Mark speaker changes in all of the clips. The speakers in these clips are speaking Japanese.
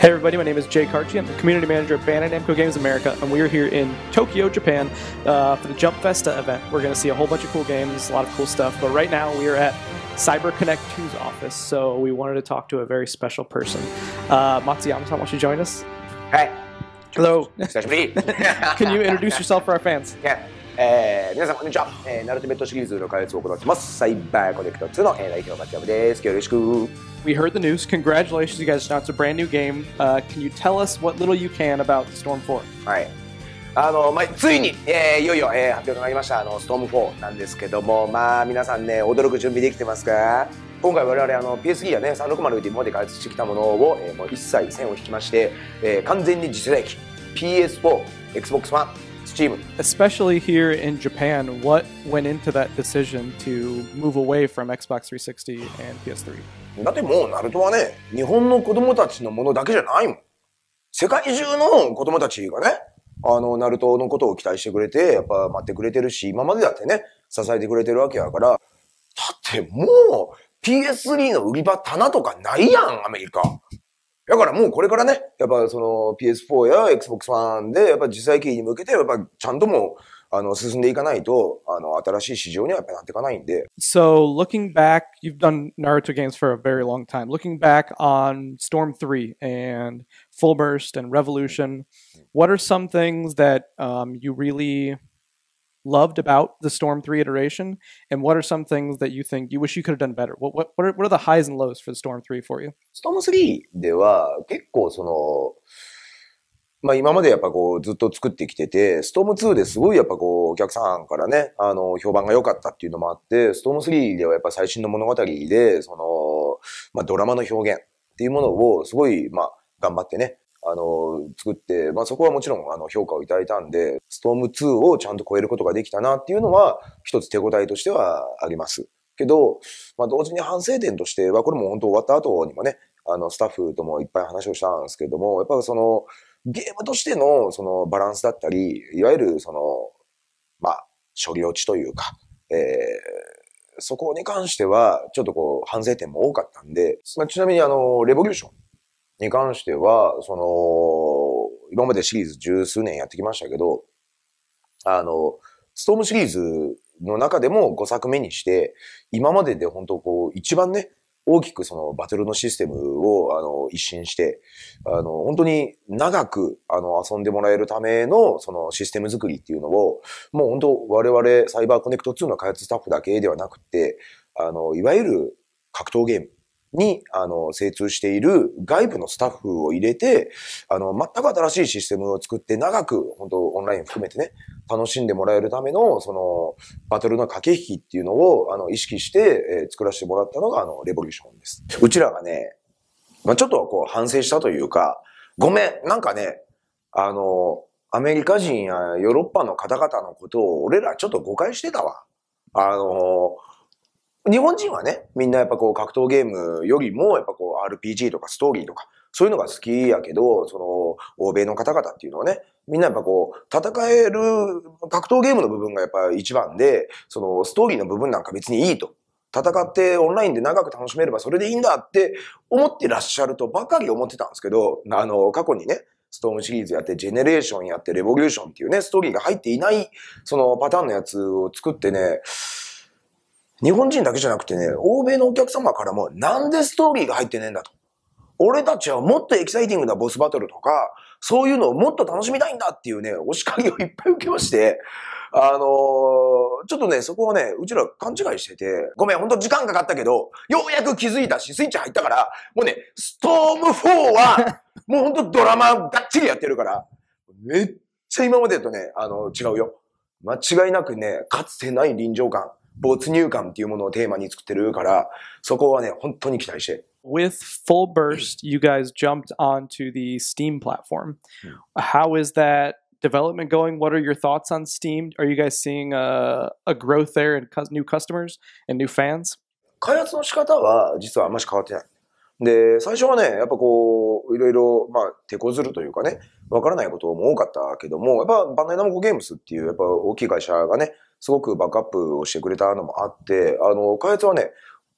Speaker 1: Hey everybody, my name is Jay Karchi. I'm the community manager at Bandai Namco Games America, and we are here in Tokyo, Japan, uh, for the Jump Festa event. We're going to see a whole bunch of cool games, a lot of cool stuff. But right now, we are at Cyber Connect 2's office, so we wanted to talk to a very special person. Uh, Matsuyama-san, wants you join us? Hi. Hello. It's me. Can you introduce yourself for our fans? Yeah.
Speaker 2: えー、皆さんこんにちは、えー、ナルティメットシリーズの開発を行ってますサイバーコネクト2の、えー、代表松山ですよろしく
Speaker 1: We heard the news. Congratulations, you guys announced a brand new game.、Uh, can you tell us what little you can about Storm 4? はい。
Speaker 2: あのまあ、ついに、えー、いよいよ、えー、発表となりましたあの s ストーム4なんですけども、まあ、皆さんね驚く準備できてますか今回我々あの p s g やね360で今まで開発してきたものを、えー、もう一切線を引きまして、えー、完全に次世代機 PS4、Xbox One チーム。
Speaker 1: Especially here in Japan, what went into that decision to move away from Xbox 360 and PS3?
Speaker 2: だってもう、ナルトはね、日本の子供たちのものだけじゃないもん。世界中の子供たちがね、あの、ナルトのことを期待してくれて、やっぱ待ってくれてるし、今までだってね、支えてくれてるわけやから、だってもう PS3 の売り場棚とかないやん、アメリカ。だからもうこれからね、やっぱその PS4 や Xbox One で、やっぱ実際機に向けて、やっぱちゃんともあの進んでいかないと、あの新しい市場にはやっぱなっていかないんで。
Speaker 1: So looking back, you've done Naruto games for a very long time. Looking back on Storm 3 and Full Burst and Revolution, what are some things that um, you really loved about the Storm 3 iteration? And what are some things that you think you wish you could have done better? What, what, what, are, what are the highs and lows for the Storm 3 for you? Storm 3
Speaker 2: では結構その、まあ今までやっぱこうずっと作ってきてて、Storm 2ですごいやっぱこうお客さんからね、あの評判が良かったっていうのもあって、Storm 3ではやっぱ最新の物語で、その、まあドラマの表現っていうものをすごいまあ頑張ってね、あの、作って、まあ、そこはもちろん、あの、評価をいただいたんで、ストーム2をちゃんと超えることができたなっていうのは、一つ手応えとしてはあります。けど、まあ、同時に反省点としては、これも本当終わった後にもね、あの、スタッフともいっぱい話をしたんですけども、やっぱその、ゲームとしての、その、バランスだったり、いわゆる、その、まあ、処理落ちというか、えー、そこに関しては、ちょっとこう、反省点も多かったんで、まあ、ちなみにあの、レボリューションに関しては、その、今までシリーズ十数年やってきましたけど、あの、ストームシリーズの中でも5作目にして、今までで本当こう、一番ね、大きくそのバトルのシステムをあの一新して、あの本当に長くあの遊んでもらえるためのそのシステム作りっていうのを、もう本当我々サイバーコネクト2の開発スタッフだけではなくて、あの、いわゆる格闘ゲームに、あの、精通している外部のスタッフを入れて、あの、全く新しいシステムを作って長く、本当オンライン含めてね、楽しんでもらえるための、その、バトルの駆け引きっていうのを、あの、意識して、えー、作らせてもらったのが、あの、レボリューションです。うちらがね、まあ、ちょっとこう反省したというか、ごめん、なんかね、あの、アメリカ人やヨーロッパの方々のことを俺らちょっと誤解してたわ。あの、日本人はね、みんなやっぱこう格闘ゲームよりも、やっぱこう RPG とかストーリーとか、そういうのが好きやけど、その、欧米の方々っていうのはね、みんなやっぱこう、戦える、格闘ゲームの部分がやっぱ一番で、その、ストーリーの部分なんか別にいいと。戦ってオンラインで長く楽しめればそれでいいんだって思ってらっしゃるとばかり思ってたんですけど、あの、過去にね、ストームシリーズやって、ジェネレーションやって、レボリューションっていうね、ストーリーが入っていない、そのパターンのやつを作ってね、日本人だけじゃなくてね、欧米のお客様からも、なんでストーリーが入ってねえんだと。俺たちはもっとエキサイティングなボスバトルとか、そういうのをもっと楽しみたいんだっていうね、お叱りをいっぱい受けまして、あのー、ちょっとね、そこはね、うちら勘違いしてて、ごめん、ほんと時間かかったけど、ようやく気づいたし、スイッチ入ったから、もうね、ストーム4は、もうほんとドラマがっちりやってるから、めっちゃ今までとね、あの、違うよ。間違いなくね、かつてない臨場感。没入感っていうものをテーマに作ってるから、そこはね、本当に期待して。
Speaker 1: With Full Burst, you guys jumped onto the Steam platform. How is that development going? What are your thoughts on Steam? Are you guys seeing a, a growth there and new customers and new fans?
Speaker 2: 開発の仕方は実はあんまし変わってない。で、最初はね、やっぱこう、いろいろ、まあ、手こずるというかね、わからないことも多かったけども、やっぱバンダイナムコゲームスっていう、やっぱ大きい会社がね、すごくバックアップをしてくれたのもあって、あの、開発はね、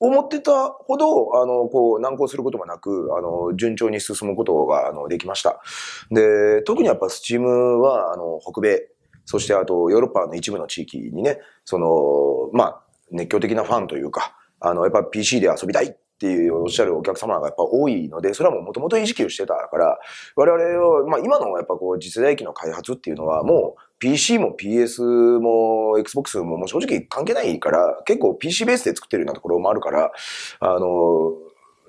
Speaker 2: 思ってたほど、あの、こう、難航することもなく、あの、順調に進むことが、あの、できました。で、特にやっぱスチームは、あの、北米、そしてあと、ヨーロッパの一部の地域にね、その、まあ、熱狂的なファンというか、あの、やっぱ PC で遊びたいっていうおっしゃるお客様がやっぱ多いので、それはもう元々意識をしてたから、我々は、まあ今のやっぱこう次世代機の開発っていうのはもう PC も PS も Xbox ももう正直関係ないから、結構 PC ベースで作ってるようなところもあるから、あの、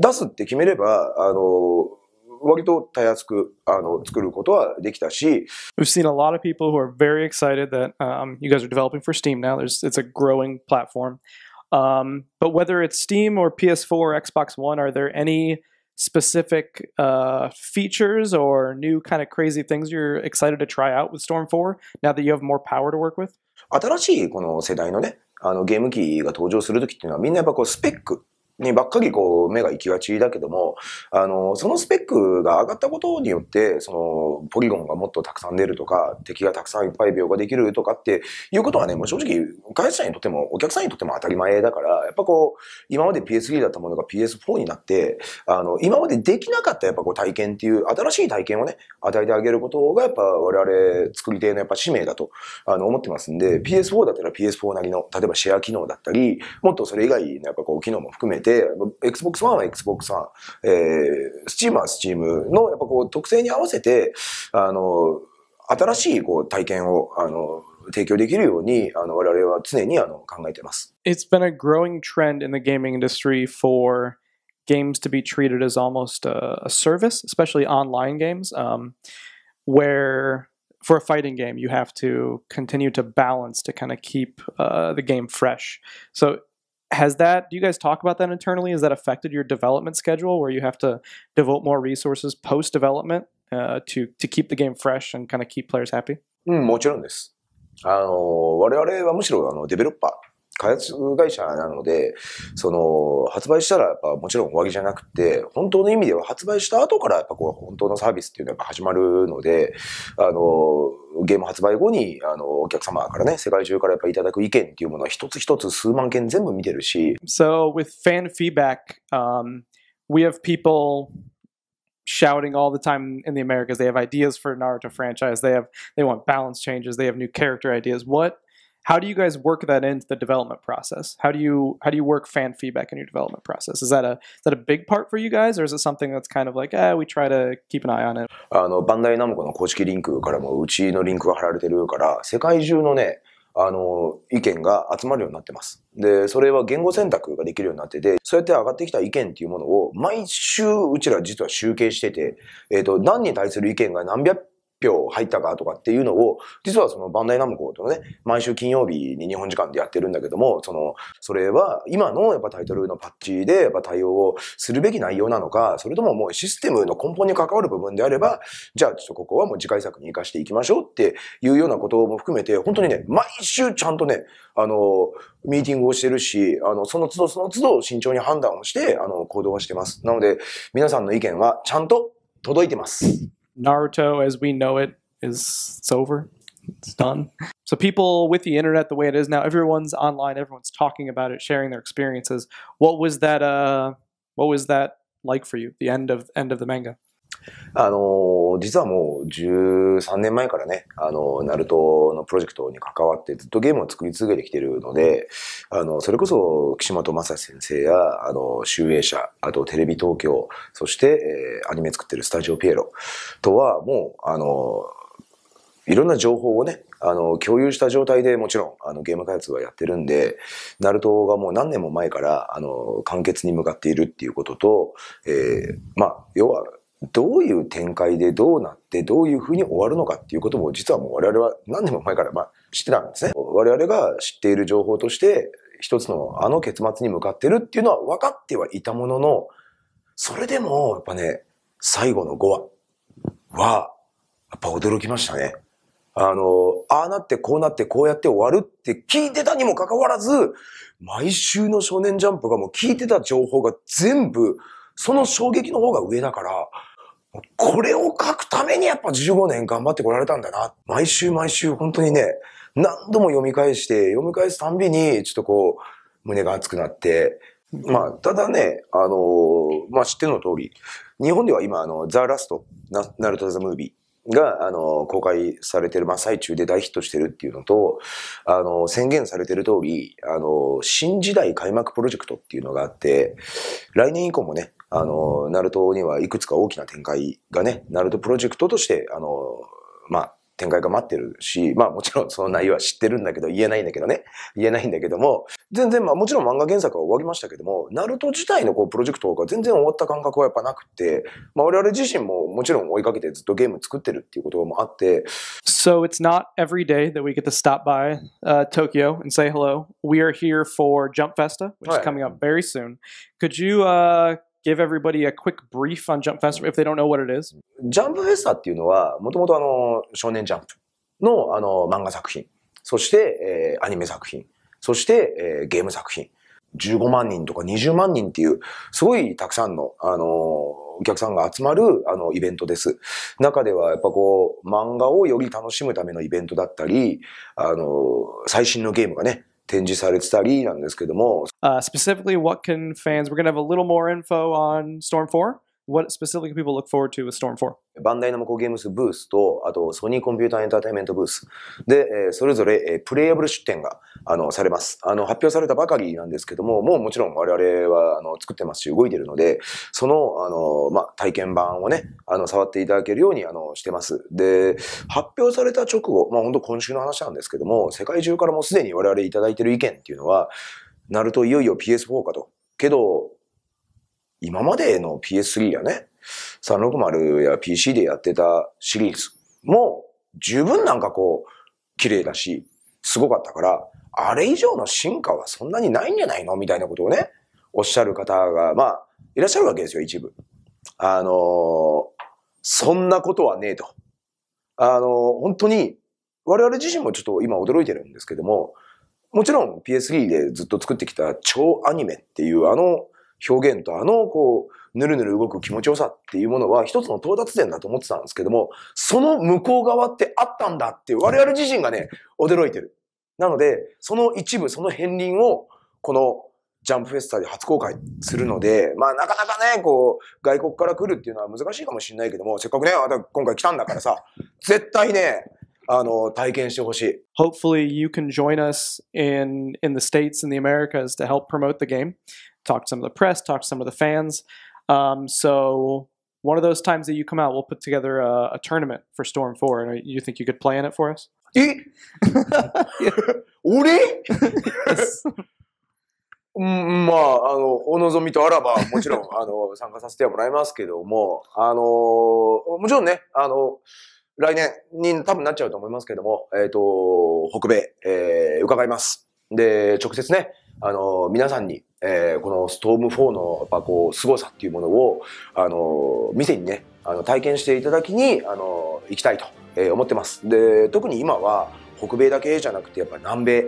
Speaker 2: 出すって決めれば、あの、割とたやすくあの作ることはできたし。
Speaker 1: We've seen a lot of people who are very excited that、um, you guys are developing for Steam now. it's a growing platform. Um, but whether it's Steam or PS4 or Xbox One, are there any specific uh, features or new kind of crazy things you're excited to try out with Storm 4 now that you have more power to work with?
Speaker 2: 新しいこの世代のね、あのゲーム機が登場するときっていうのはみんなやっぱこうスペックにばっかりこう目が行きがちだけども、あの、そのスペックが上がったことによって、その、ポリゴンがもっとたくさん出るとか、敵がたくさんいっぱい描画できるとかっていうことはね、もう正直、開発者にとってもお客さんにとっても当たり前だから、やっぱこう、今まで PS3 だったものが PS4 になって、あの、今までできなかったやっぱこう体験っていう、新しい体験をね、与えてあげることがやっぱ我々作り手のやっぱ使命だと、あの、思ってますんで、PS4 だったら PS4 なりの、例えばシェア機能だったり、もっとそれ以外のやっぱこう、機能も含めて、て、Xbox One は Xbox One、えー、Steam は Steam の、やっぱこう、特性に合わせて、あの、新しいこう体験を、あの、提供できるように、あの、我々は常にあの考えています。
Speaker 1: It's been a growing trend in the gaming industry for games to be treated as almost a, a service, especially online games, um, where for a fighting game, you have to continue to balance to kind of keep uh, the game fresh. So has that do you guys talk about that internally has that affected your development schedule where you have to devote more resources post development uh, to, to keep the game fresh and kind of keep players happy うん、
Speaker 2: もちろんです。あの、我々はむしろあのデベロッパー mm, 開発会社なので、その、発売したらやっぱもちろん終わりじゃなくて、本当の意味では発売した後からやっぱこう本当のサービスっていうのは始まるので、あの、ゲーム発売後に、あの、お客様からね、世界中からやっぱいただく意見っていうものは一つ一つ数万件全部見て
Speaker 1: るし。So, with fan feedback,、um, we have people shouting all the time in the Americas. They have ideas for Naruto franchise. They have they want balance changes. They have new character ideas. What How do you guys work that into the development process? How do you how do you work fan feedback in your development process? Is that a is that a big part for you guys, or is it something that's kind of like, eh, we try to keep an eye on it?
Speaker 2: あのバンダイナムコの公式リンクからもうちのリンクが貼られてるから、世界中のね。あの、意見が集まるようになってます。で、それは言語選択ができるようになってて、そうやって上がってきた意見っていうものを、毎週、うちら実は集計してて、えっ、ー、と、何に対する意見が何百票入ったかとかっていうのを、実はそのバンダイナムコとね、毎週金曜日に日本時間でやってるんだけども、その、それは今のやっぱタイトルのパッチでやっぱ対応をするべき内容なのか、それとももうシステムの根本に関わる部分であれば、じゃあちょっとここはもう次回作に活かしていきましょうっていうようなことも含めて、本当にね、毎週ちゃんとね、あの、ミーティングをしてるし、あの、その都度その都度慎重に判断をして、あの、行動はしてます。なので、皆さんの意見はち
Speaker 1: ゃんと届いてます。Naruto as we know it is it's over. It's done. So people with the internet the way it is now, everyone's online, everyone's talking about it, sharing their experiences. What was that uh what was that like for you? The end of end of the manga?
Speaker 2: あの、実はもう13年前からね、あの、ナルトのプロジェクトに関わってずっとゲームを作り続けてきてるので、あの、それこそ岸本正先生や、あの、集英社、あとテレビ東京、そして、えー、アニメ作ってるスタジオピエロとはもう、あの、いろんな情報をね、あの、共有した状態でもちろん、あの、ゲーム開発はやってるんで、ナルトがもう何年も前から、あの、完結に向かっているっていうことと、えー、まあ、要は、どういう展開でどうなってどういうふうに終わるのかっていうことも実はもう我々は何年も前からまあ知ってたんですね。我々が知っている情報として一つのあの結末に向かってるっていうのは分かってはいたものの、それでもやっぱね、最後の5話はやっぱ驚きましたね。あの、ああなってこうなってこうやって終わるって聞いてたにもかかわらず、毎週の少年ジャンプがもう聞いてた情報が全部その衝撃の方が上だから、これを書くためにやっぱ15年頑張ってこられたんだな。毎週毎週本当にね、何度も読み返して、読み返すたんびに、ちょっとこう、胸が熱くなって、まあ、ただね、あのー、まあ知っての通り、日本では今、あの、ザ・ラスト、ナルト・ザ・ムービー、が、あの、公開されてる真っ最中で大ヒットしてるっていうのと、あの、宣言されてる通り、あの、新時代開幕プロジェクトっていうのがあって、来年以降もね、あの、ナルトにはいくつか大きな展開がね、ナルトプロジェクトとして、あの、まあ、展開が待ってるし、まあもちろんその内容は知ってるんだけど、言えないんだけどね。言えないんだけども、全然まあもちろん漫画原作は終わりましたけども、ナルト自体のこうプロジェクトが全然終わった感覚はやっぱなくて、まあ我々自身ももちろん追いかけてずっとゲーム作ってるっていうこともあって。
Speaker 1: So it's not every day that we get to stop by、uh, Tokyo and say hello. We are here for Jump Festa, which is coming up very soon. Could you、uh, give everybody a quick brief on Jump Festa if they don't know what it is? ジャンプフェスタっていうのは、もともとあの、少年ジャンプのあ
Speaker 2: の漫画作品、そして、えー、アニメ作品、そして、えー、ゲーム作品、15万人とか20万人っていう、すごいたくさんの、あのー、お客さんが集まる、あの、イベントです。中では、やっぱこう、漫画をより楽しむためのイベントだったり、あの最新のゲームがね、展示されてたりなんですけども。
Speaker 1: Uh, specifically, what can fans, we're going to have a little more info on Storm 4. what s p e c i f i c people look forward to with Storm 4?
Speaker 2: バンダイナムコゲームスブースと、あとソニーコンピューターエンターテイメントブースで、えー、それぞれ、えー、プレイアブル出展があのされます。あの発表されたばかりなんですけども、もうもちろん我々はあの作ってますし、動いてるので、そのあの、ま体験版をね、あの触っていただけるようにあのしてます。で、発表された直後、まあ本当今週の話なんですけども、世界中からもうすでに我々いただいてる意見っていうのは、なるといよいよ PS4 かと。けど、今までの PS3 やね、360や PC でやってたシリーズも十分なんかこう、綺麗だし、すごかったから、あれ以上の進化はそんなにないんじゃないのみたいなことをね、おっしゃる方が、まあ、いらっしゃるわけですよ、一部。あのー、そんなことはねえと。あのー、本当に、我々自身もちょっと今驚いてるんですけども、もちろん PS3 でずっと作ってきた超アニメっていうあの表現とあの、こう、ぬるぬる動く気持ちよさっていうものは一つの到達点だと思ってたんですけども、その向こう側ってあったんだって我々自身がね、驚いてる。なので、その一部、その片鱗を、このジャンプフェスタで初公開するので、まあなかなかね、こう、外国から来るっていうのは難しいかもしれないけども、せっかくね、あた今回来たんだからさ、絶対ね、あの、体験してほしい。
Speaker 1: Hopefully you can join us in, in the States, in the Americas to help promote the game, talk to some of the press, talk to some of the fans. Um, so one of those times that you come out, we'll put together a, a tournament for Storm 4. And you think you could play in it for us? え俺
Speaker 2: うん、まあ、あの、お望みとあらば、もちろん、あの、参加させてはもらいますけども、あの、もちろんね、あの、来年に多分なっちゃうと思いますけども、えっ、ー、と、北米、えー、伺います。で、直接ね、あの、皆さんに、えー、このストーム4の、やっぱこう、凄さっていうものを、あの、店にね、あの、体験していただきに、あの、行きたいと、えー、思ってます。で、特に今は、北米だけじゃなくて、やっぱ南米、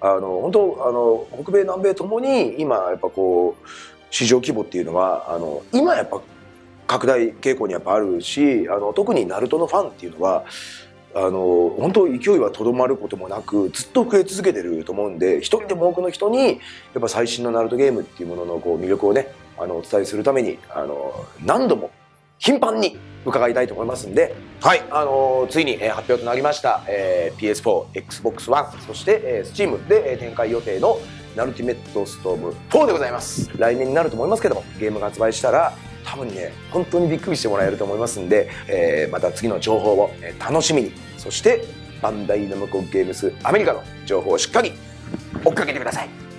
Speaker 2: あの、本当あの、北米、南米ともに、今、やっぱこう、市場規模っていうのは、あの、今やっぱ拡大傾向にやっぱあるしあの特にナルトのファンっていうのはあの本当勢いはとどまることもなくずっと増え続けてると思うんで一人でも多くの人にやっぱ最新のナルトゲームっていうもののこう魅力をねあのお伝えするためにあの何度も頻繁に伺いたいと思いますんで、はい、あのついに、え発表となりました、えー、PS4、XBOX1 そして、えー、Steam で、え展開予定のナルティメットストーム4でございます来年になると思いますけどもゲームが発売したら多分ね本当にびっくりしてもらえると思いますんで、えー、また次の情報を楽しみにそしてバンダイナムコゲームスアメリカの情報をしっかり追っかけてください。